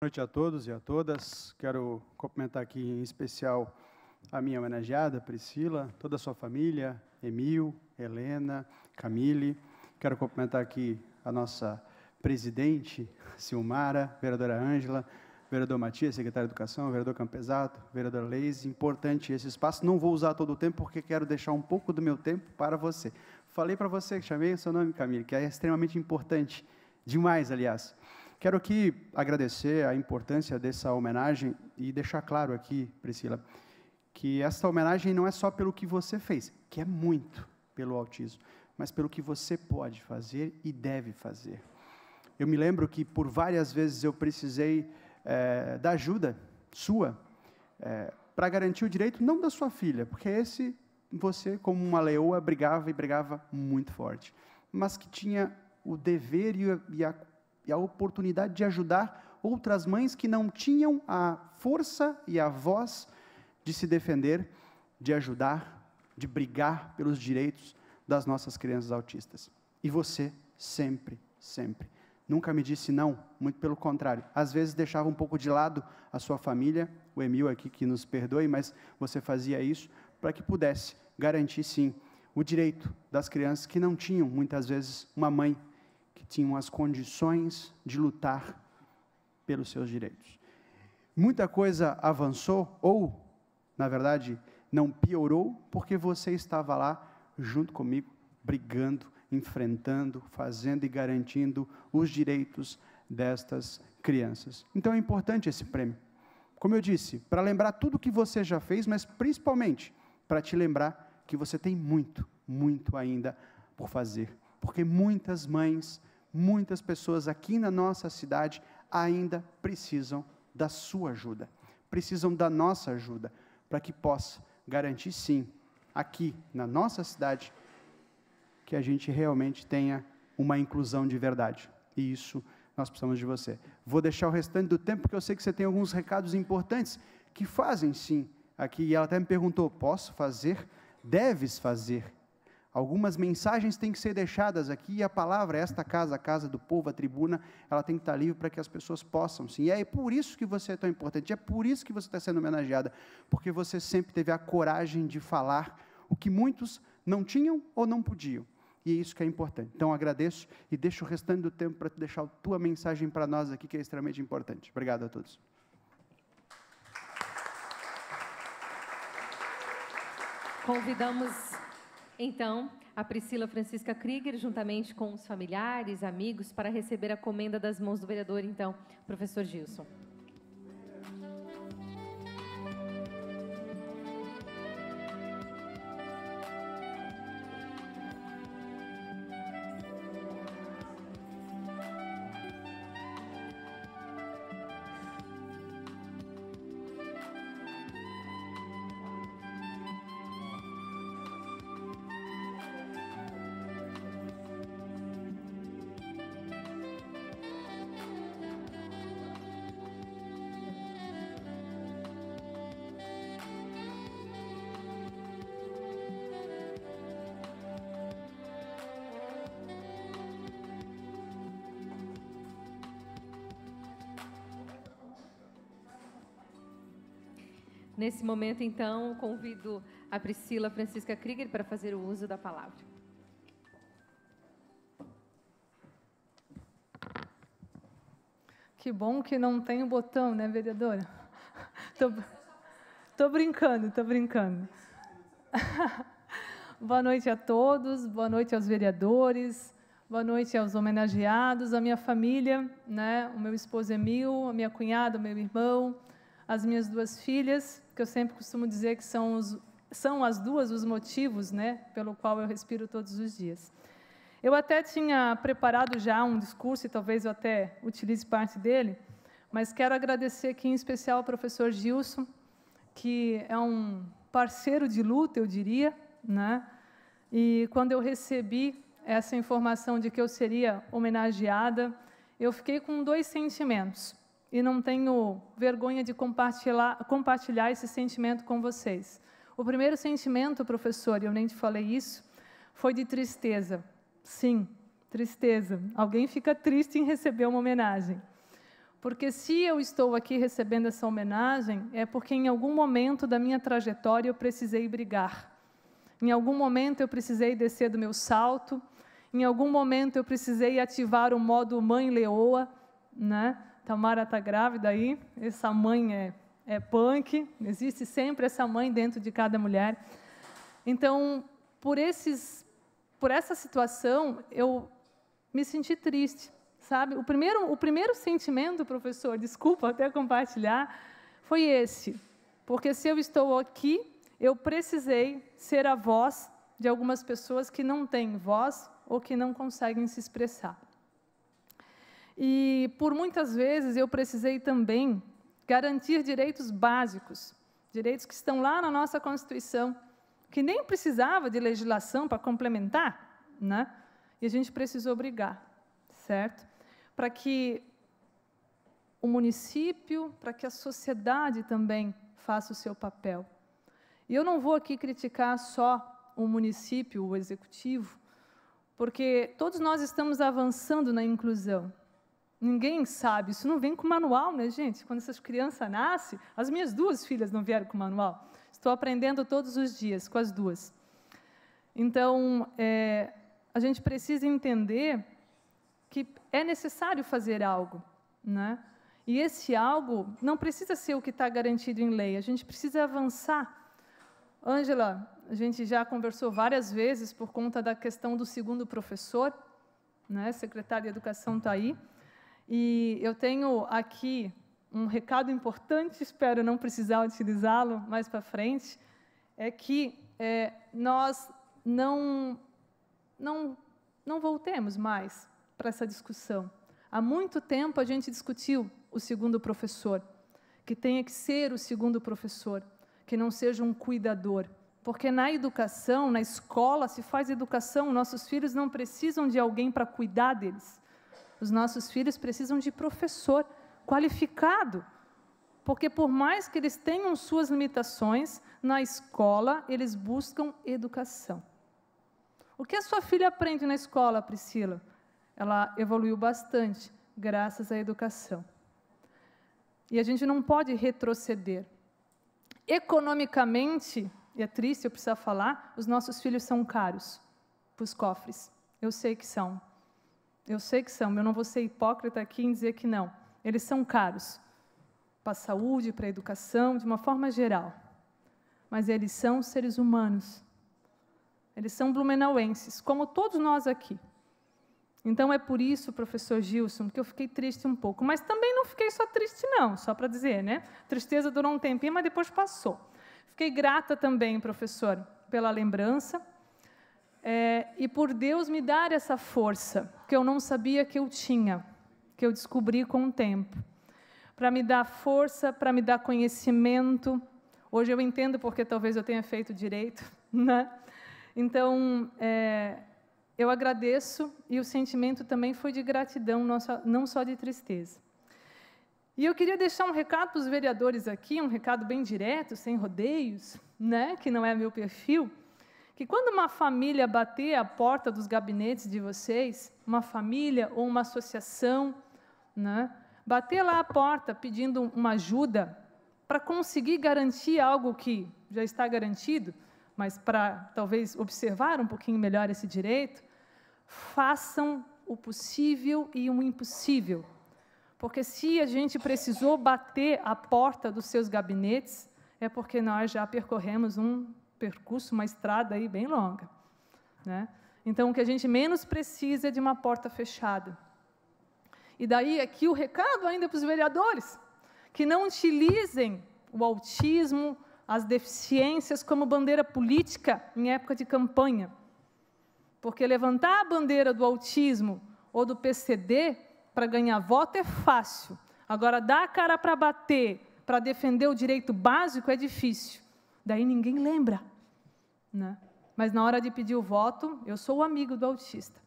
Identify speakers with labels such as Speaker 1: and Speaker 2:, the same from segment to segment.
Speaker 1: Boa noite a todos e a todas. Quero cumprimentar aqui em especial a minha homenageada, Priscila, toda a sua família, Emil, Helena, Camille. Quero cumprimentar aqui a nossa presidente, Silmara, vereadora Ângela, vereador Matias, secretário de Educação, vereador Campesato, vereadora Leis. Importante esse espaço. Não vou usar todo o tempo, porque quero deixar um pouco do meu tempo para você. Falei para você, chamei o seu nome, Camille, que é extremamente importante. Demais, aliás. Quero aqui agradecer a importância dessa homenagem e deixar claro aqui, Priscila, que essa homenagem não é só pelo que você fez, que é muito pelo autismo, mas pelo que você pode fazer e deve fazer. Eu me lembro que por várias vezes eu precisei é, da ajuda sua é, eh, para garantir o direito não da sua filha, porque esse você, como uma leoa, brigava e brigava muito forte, mas que tinha o dever e a, e a e a oportunidade de ajudar outras mães que não tinham a força e a voz de se defender, de ajudar, de brigar pelos direitos das nossas crianças autistas. E você sempre, sempre nunca me disse não, muito pelo contrário. Às vezes deixava um pouco de lado a sua família, o Emil aqui que nos perdoe, mas você fazia isso para que pudesse garantir sim o direito das crianças que não tinham muitas vezes uma mãe tinham as condições de lutar pelos seus direitos. Muita coisa avançou, ou, na verdade, não piorou, porque você estava lá junto comigo, brigando, enfrentando, fazendo e garantindo os direitos destas crianças. Então é importante esse prêmio. Como eu disse, para lembrar tudo que você já fez, mas principalmente para te lembrar que você tem muito, muito ainda por fazer. Porque muitas mães muitas pessoas aqui na nossa cidade ainda precisam da sua ajuda, precisam da nossa ajuda, para que possa garantir, sim, aqui na nossa cidade, que a gente realmente tenha uma inclusão de verdade. E isso nós precisamos de você. Vou deixar o restante do tempo, porque eu sei que você tem alguns recados importantes que fazem, sim, aqui. E ela até me perguntou: posso fazer? Deves fazer Algumas mensagens têm que ser deixadas aqui e a palavra, esta casa, a casa do povo, a tribuna, ela tem que estar livre para que as pessoas possam sim. E é por isso que você é tão importante, é por isso que você está sendo homenageada, porque você sempre teve a coragem de falar o que muitos não tinham ou não podiam. E é isso que é importante. Então agradeço e deixo o restante do tempo para deixar a tua mensagem para nós aqui, que é extremamente importante. Obrigado
Speaker 2: a todos. Convidamos então, a Priscila Francisca Krieger, juntamente com os familiares, amigos, para receber a comenda das mãos do vereador, então, professor Gilson. Nesse momento, então, convido a Priscila Francisca Krieger para fazer o uso da palavra. Que bom que não tem o botão, né, vereadora? Tô, tô brincando, tô brincando. boa noite a todos, boa noite aos vereadores, boa noite aos homenageados, à minha família, né? O meu esposo Emil, a minha cunhada, o meu irmão, as minhas duas filhas que eu sempre costumo dizer que são, os, são as duas os motivos né, pelo qual eu respiro todos os dias. Eu até tinha preparado já um discurso, e talvez eu até utilize parte dele, mas quero agradecer aqui em especial ao professor Gilson, que é um parceiro de luta, eu diria, né? E quando eu recebi essa informação de que eu seria homenageada, eu fiquei com dois sentimentos e não tenho vergonha de compartilhar, compartilhar esse sentimento com vocês. O primeiro sentimento, professor, e eu nem te falei isso, foi de tristeza. Sim, tristeza. Alguém fica triste em receber uma homenagem. Porque se eu estou aqui recebendo essa homenagem, é porque em algum momento da minha trajetória eu precisei brigar. Em algum momento eu precisei descer do meu salto, em algum momento eu precisei ativar o modo mãe leoa, né? Tamara está grávida aí, essa mãe é, é punk, existe sempre essa mãe dentro de cada mulher. Então, por, esses, por essa situação, eu me senti triste, sabe? O primeiro, o primeiro sentimento, professor, desculpa até compartilhar, foi esse. Porque se eu estou aqui, eu precisei ser a voz de algumas pessoas que não têm voz ou que não conseguem se expressar. E por muitas vezes eu precisei também garantir direitos básicos, direitos que estão lá na nossa Constituição, que nem precisava de legislação para complementar, né? E a gente precisou brigar, certo? Para que o município, para que a sociedade também faça o seu papel. E eu não vou aqui criticar só o município, o executivo, porque todos nós estamos avançando na inclusão, Ninguém sabe, isso não vem com manual, né, gente? Quando essas crianças nascem, as minhas duas filhas não vieram com manual. Estou aprendendo todos os dias com as duas. Então, é, a gente precisa entender que é necessário fazer algo, né? E esse algo não precisa ser o que está garantido em lei. A gente precisa avançar. Ângela, a gente já conversou várias vezes por conta da questão do segundo professor, né? Secretário de Educação está aí. E eu tenho aqui um recado importante, espero não precisar utilizá-lo mais para frente, é que é, nós não, não, não voltemos mais para essa discussão. Há muito tempo a gente discutiu o segundo professor, que tenha que ser o segundo professor, que não seja um cuidador. Porque na educação, na escola, se faz educação, nossos filhos não precisam de alguém para cuidar deles. Os nossos filhos precisam de professor qualificado, porque por mais que eles tenham suas limitações, na escola eles buscam educação. O que a sua filha aprende na escola, Priscila? Ela evoluiu bastante, graças à educação. E a gente não pode retroceder. Economicamente, e é triste eu precisar falar, os nossos filhos são caros para os cofres. Eu sei que são. Eu sei que são, eu não vou ser hipócrita aqui em dizer que não. Eles são caros para a saúde, para a educação, de uma forma geral. Mas eles são seres humanos. Eles são blumenauenses, como todos nós aqui. Então é por isso, professor Gilson, que eu fiquei triste um pouco. Mas também não fiquei só triste, não, só para dizer, né? Tristeza durou um tempinho, mas depois passou. Fiquei grata também, professor, pela lembrança é, e por Deus me dar essa força que eu não sabia que eu tinha, que eu descobri com o tempo, para me dar força, para me dar conhecimento. Hoje eu entendo porque talvez eu tenha feito direito, né? Então é, eu agradeço e o sentimento também foi de gratidão, não só de tristeza. E eu queria deixar um recado para os vereadores aqui, um recado bem direto, sem rodeios, né? Que não é meu perfil que quando uma família bater a porta dos gabinetes de vocês, uma família ou uma associação, né, bater lá a porta pedindo uma ajuda para conseguir garantir algo que já está garantido, mas para talvez observar um pouquinho melhor esse direito, façam o possível e o impossível. Porque se a gente precisou bater a porta dos seus gabinetes, é porque nós já percorremos um percurso, uma estrada aí bem longa. Né? Então, o que a gente menos precisa é de uma porta fechada. E daí aqui o recado ainda é para os vereadores, que não utilizem o autismo, as deficiências como bandeira política em época de campanha. Porque levantar a bandeira do autismo ou do PCD para ganhar voto é fácil. Agora, dar a cara para bater, para defender o direito básico, é difícil daí ninguém lembra. Né? Mas na hora de pedir o voto, eu sou o amigo do autista.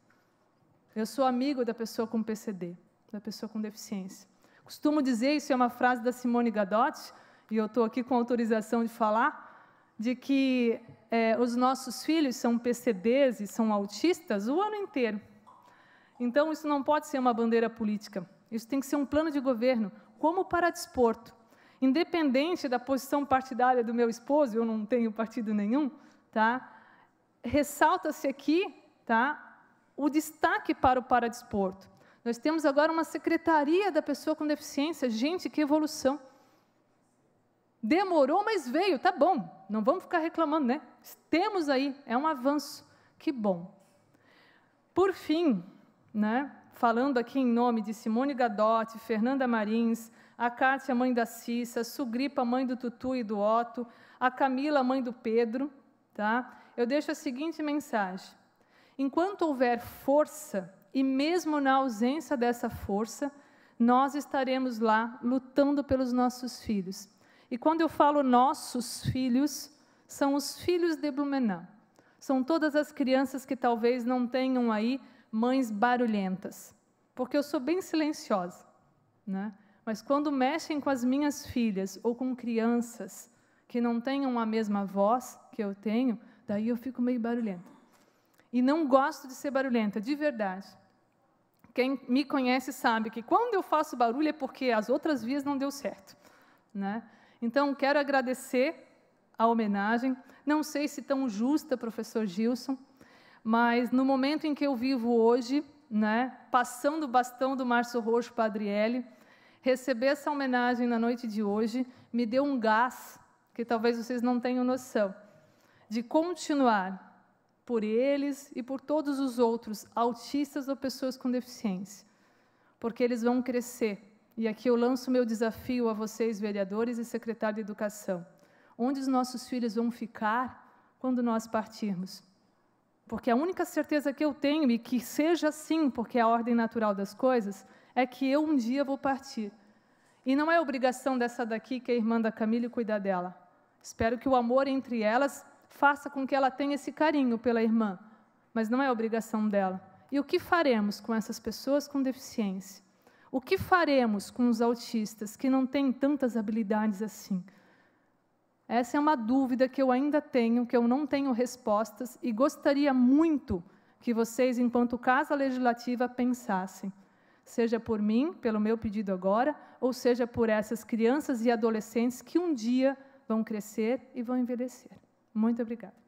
Speaker 2: Eu sou amigo da pessoa com PCD, da pessoa com deficiência. Costumo dizer, isso é uma frase da Simone Gadotti, e eu estou aqui com autorização de falar, de que é, os nossos filhos são PCDs e são autistas o ano inteiro. Então, isso não pode ser uma bandeira política. Isso tem que ser um plano de governo, como para desporto independente da posição partidária do meu esposo, eu não tenho partido nenhum, tá? ressalta-se aqui tá? o destaque para o Paradesporto. Nós temos agora uma secretaria da pessoa com deficiência. Gente, que evolução! Demorou, mas veio, tá bom. Não vamos ficar reclamando, né? Temos aí, é um avanço. Que bom. Por fim, né, falando aqui em nome de Simone Gadotti, Fernanda Marins, a Cátia, mãe da Cissa, a Sugripa, mãe do Tutu e do Otto, a Camila, mãe do Pedro, tá? eu deixo a seguinte mensagem. Enquanto houver força, e mesmo na ausência dessa força, nós estaremos lá lutando pelos nossos filhos. E quando eu falo nossos filhos, são os filhos de Blumenau. São todas as crianças que talvez não tenham aí mães barulhentas, porque eu sou bem silenciosa, né? Mas quando mexem com as minhas filhas ou com crianças que não tenham a mesma voz que eu tenho, daí eu fico meio barulhenta. E não gosto de ser barulhenta, de verdade. Quem me conhece sabe que quando eu faço barulho é porque as outras vias não deu certo, né? Então quero agradecer a homenagem. Não sei se tão justa, professor Gilson, mas no momento em que eu vivo hoje, né, passando o bastão do Márcio Roxo Adriele, Receber essa homenagem na noite de hoje me deu um gás que talvez vocês não tenham noção de continuar por eles e por todos os outros autistas ou pessoas com deficiência, porque eles vão crescer. E aqui eu lanço meu desafio a vocês, vereadores e secretário de Educação. Onde os nossos filhos vão ficar quando nós partirmos? Porque a única certeza que eu tenho, e que seja assim, porque é a ordem natural das coisas, é que eu um dia vou partir. E não é obrigação dessa daqui, que é a irmã da Camille, cuidar dela. Espero que o amor entre elas faça com que ela tenha esse carinho pela irmã, mas não é obrigação dela. E o que faremos com essas pessoas com deficiência? O que faremos com os autistas que não têm tantas habilidades assim? Essa é uma dúvida que eu ainda tenho, que eu não tenho respostas e gostaria muito que vocês, enquanto Casa Legislativa, pensassem seja por mim, pelo meu pedido agora, ou seja por essas crianças e adolescentes que um dia vão crescer e vão envelhecer. Muito obrigada.